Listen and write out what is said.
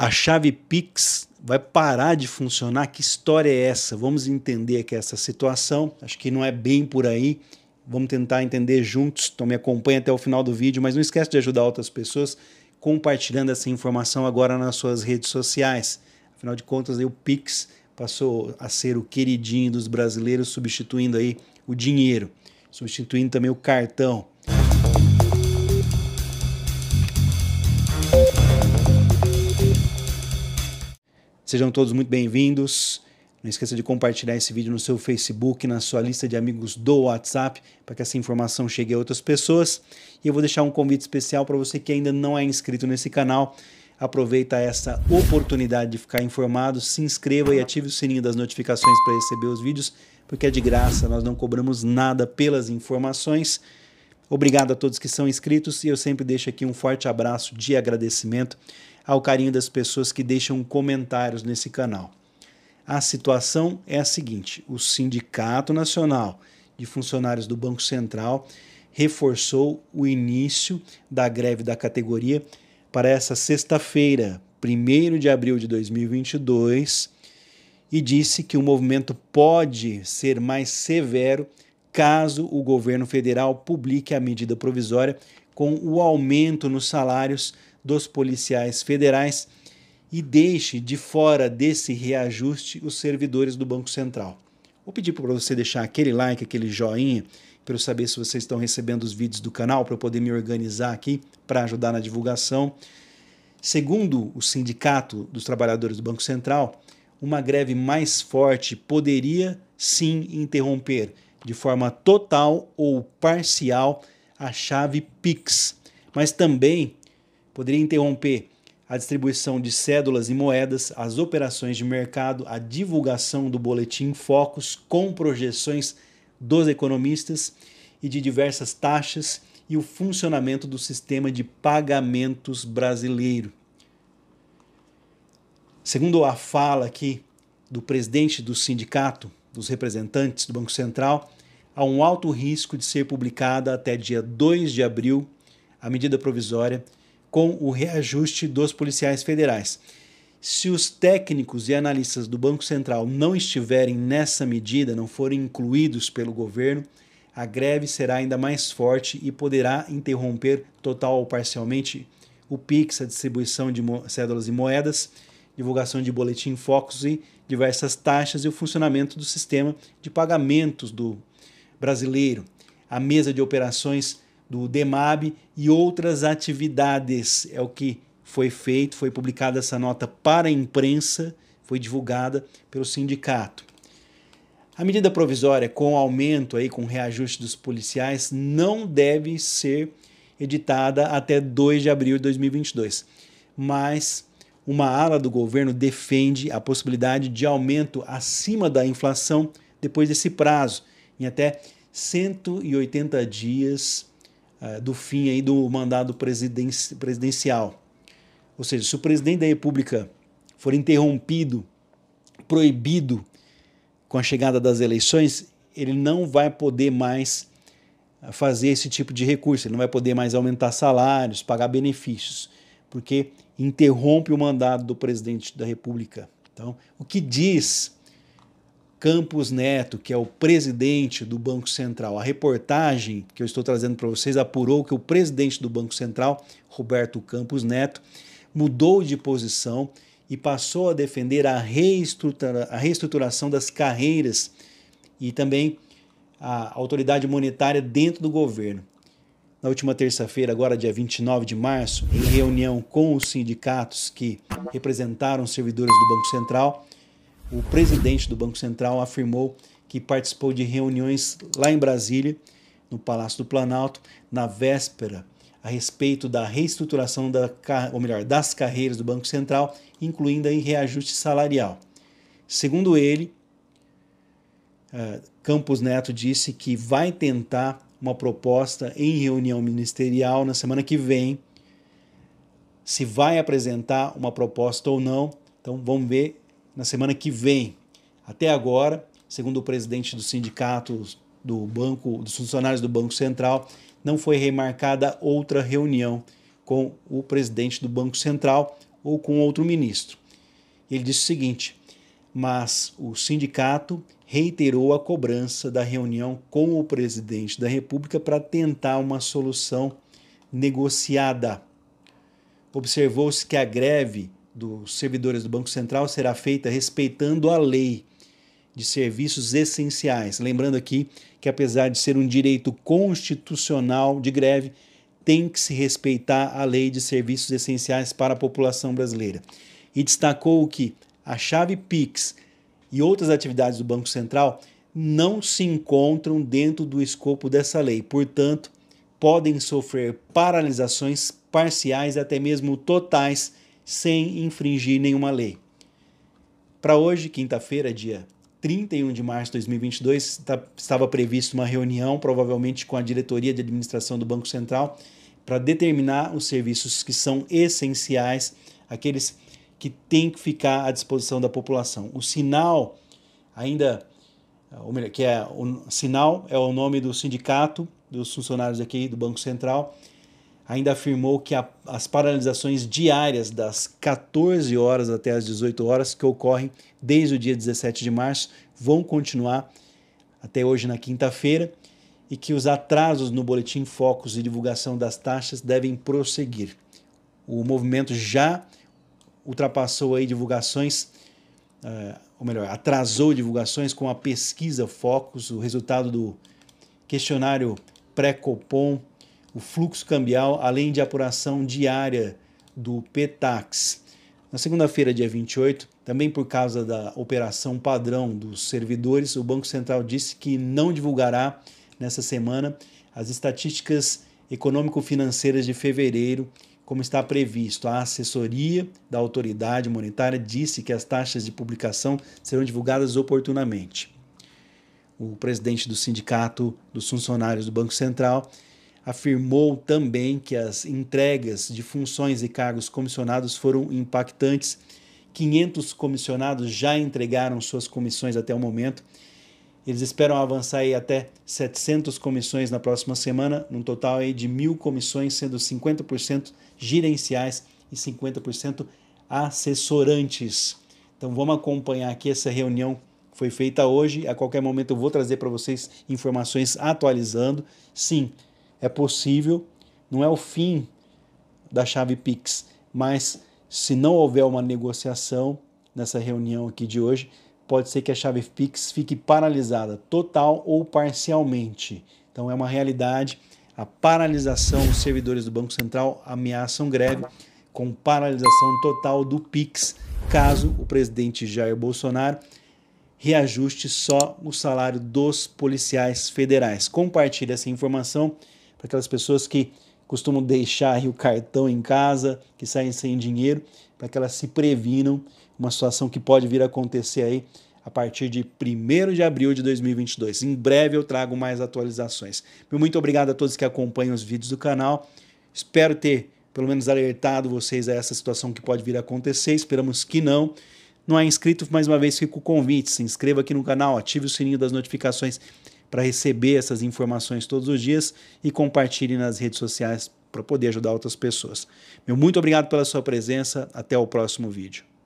a chave Pix vai parar de funcionar? Que história é essa? Vamos entender aqui essa situação. Acho que não é bem por aí. Vamos tentar entender juntos. Então me acompanhe até o final do vídeo, mas não esquece de ajudar outras pessoas compartilhando essa informação agora nas suas redes sociais. Afinal de contas, aí o Pix passou a ser o queridinho dos brasileiros, substituindo aí o dinheiro, substituindo também o cartão. Sejam todos muito bem-vindos. Não esqueça de compartilhar esse vídeo no seu Facebook, na sua lista de amigos do WhatsApp, para que essa informação chegue a outras pessoas. E eu vou deixar um convite especial para você que ainda não é inscrito nesse canal. Aproveita essa oportunidade de ficar informado, se inscreva e ative o sininho das notificações para receber os vídeos, porque é de graça, nós não cobramos nada pelas informações. Obrigado a todos que são inscritos e eu sempre deixo aqui um forte abraço de agradecimento ao carinho das pessoas que deixam comentários nesse canal. A situação é a seguinte: o Sindicato Nacional de Funcionários do Banco Central reforçou o início da greve da categoria para essa sexta-feira, 1 de abril de 2022, e disse que o movimento pode ser mais severo caso o governo federal publique a medida provisória com o aumento nos salários dos policiais federais e deixe de fora desse reajuste os servidores do Banco Central. Vou pedir para você deixar aquele like, aquele joinha, para eu saber se vocês estão recebendo os vídeos do canal, para eu poder me organizar aqui para ajudar na divulgação. Segundo o Sindicato dos Trabalhadores do Banco Central, uma greve mais forte poderia sim interromper de forma total ou parcial a chave Pix, mas também poderia interromper a distribuição de cédulas e moedas, as operações de mercado, a divulgação do boletim Focus com projeções dos economistas e de diversas taxas e o funcionamento do sistema de pagamentos brasileiro. Segundo a fala aqui do presidente do sindicato, dos representantes do Banco Central há um alto risco de ser publicada até dia 2 de abril a medida provisória com o reajuste dos policiais federais. Se os técnicos e analistas do Banco Central não estiverem nessa medida, não forem incluídos pelo governo, a greve será ainda mais forte e poderá interromper total ou parcialmente o PIX, a distribuição de cédulas e moedas, divulgação de boletim focos e diversas taxas e o funcionamento do sistema de pagamentos do brasileiro, a mesa de operações do DEMAB e outras atividades. É o que foi feito, foi publicada essa nota para a imprensa, foi divulgada pelo sindicato. A medida provisória com aumento aí com reajuste dos policiais não deve ser editada até 2 de abril de 2022, mas uma ala do governo defende a possibilidade de aumento acima da inflação depois desse prazo, em até 180 dias uh, do fim aí do mandado presidencial. Ou seja, se o presidente da República for interrompido, proibido com a chegada das eleições, ele não vai poder mais eh, fazer esse tipo de recurso, ele não vai poder mais aumentar salários, pagar benefícios porque interrompe o mandato do presidente da República. Então, o que diz Campos Neto, que é o presidente do Banco Central? A reportagem que eu estou trazendo para vocês apurou que o presidente do Banco Central, Roberto Campos Neto, mudou de posição e passou a defender a, reestrutura, a reestruturação das carreiras e também a autoridade monetária dentro do governo na última terça-feira, agora dia 29 de março, em reunião com os sindicatos que representaram os servidores do Banco Central, o presidente do Banco Central afirmou que participou de reuniões lá em Brasília, no Palácio do Planalto, na véspera a respeito da reestruturação da, ou melhor, das carreiras do Banco Central, incluindo aí reajuste salarial. Segundo ele, eh, Campos Neto disse que vai tentar uma proposta em reunião ministerial na semana que vem, se vai apresentar uma proposta ou não. Então vamos ver na semana que vem. Até agora, segundo o presidente do sindicato do banco, dos funcionários do Banco Central, não foi remarcada outra reunião com o presidente do Banco Central ou com outro ministro. Ele disse o seguinte: mas o sindicato reiterou a cobrança da reunião com o presidente da República para tentar uma solução negociada. Observou-se que a greve dos servidores do Banco Central será feita respeitando a lei de serviços essenciais. Lembrando aqui que, apesar de ser um direito constitucional de greve, tem que se respeitar a lei de serviços essenciais para a população brasileira. E destacou que a chave Pix e outras atividades do Banco Central não se encontram dentro do escopo dessa lei, portanto, podem sofrer paralisações parciais e até mesmo totais sem infringir nenhuma lei. Para hoje, quinta-feira, dia 31 de março de 2022, tá, estava prevista uma reunião, provavelmente com a diretoria de administração do Banco Central, para determinar os serviços que são essenciais, aqueles que tem que ficar à disposição da população. O sinal, ainda, ou melhor, que é o sinal é o nome do sindicato dos funcionários aqui do Banco Central, ainda afirmou que a, as paralisações diárias das 14 horas até as 18 horas que ocorrem desde o dia 17 de março vão continuar até hoje na quinta-feira e que os atrasos no boletim focos e divulgação das taxas devem prosseguir. O movimento já ultrapassou aí divulgações, uh, ou melhor, atrasou divulgações com a pesquisa Focus, o resultado do questionário pré-copom, o fluxo cambial, além de apuração diária do PETAX. Na segunda-feira, dia 28, também por causa da operação padrão dos servidores, o Banco Central disse que não divulgará nessa semana as estatísticas econômico-financeiras de fevereiro como está previsto. A assessoria da autoridade monetária disse que as taxas de publicação serão divulgadas oportunamente. O presidente do Sindicato dos Funcionários do Banco Central afirmou também que as entregas de funções e cargos comissionados foram impactantes. 500 comissionados já entregaram suas comissões até o momento eles esperam avançar aí até 700 comissões na próxima semana, num total aí de mil comissões, sendo 50% gerenciais e 50% assessorantes. Então vamos acompanhar aqui essa reunião que foi feita hoje. A qualquer momento eu vou trazer para vocês informações atualizando. Sim, é possível, não é o fim da chave Pix, mas se não houver uma negociação nessa reunião aqui de hoje, pode ser que a chave Pix fique paralisada total ou parcialmente. Então é uma realidade a paralisação, dos servidores do Banco Central ameaçam greve com paralisação total do Pix, caso o presidente Jair Bolsonaro reajuste só o salário dos policiais federais. Compartilhe essa informação para aquelas pessoas que costumam deixar o cartão em casa, que saem sem dinheiro, para que elas se previnam uma situação que pode vir a acontecer aí a partir de 1 de abril de 2022. Em breve eu trago mais atualizações. Muito obrigado a todos que acompanham os vídeos do canal. Espero ter pelo menos alertado vocês a essa situação que pode vir a acontecer. Esperamos que não. Não é inscrito, mais uma vez fica o convite. Se inscreva aqui no canal, ative o sininho das notificações para receber essas informações todos os dias e compartilhe nas redes sociais para poder ajudar outras pessoas. Meu muito obrigado pela sua presença. Até o próximo vídeo.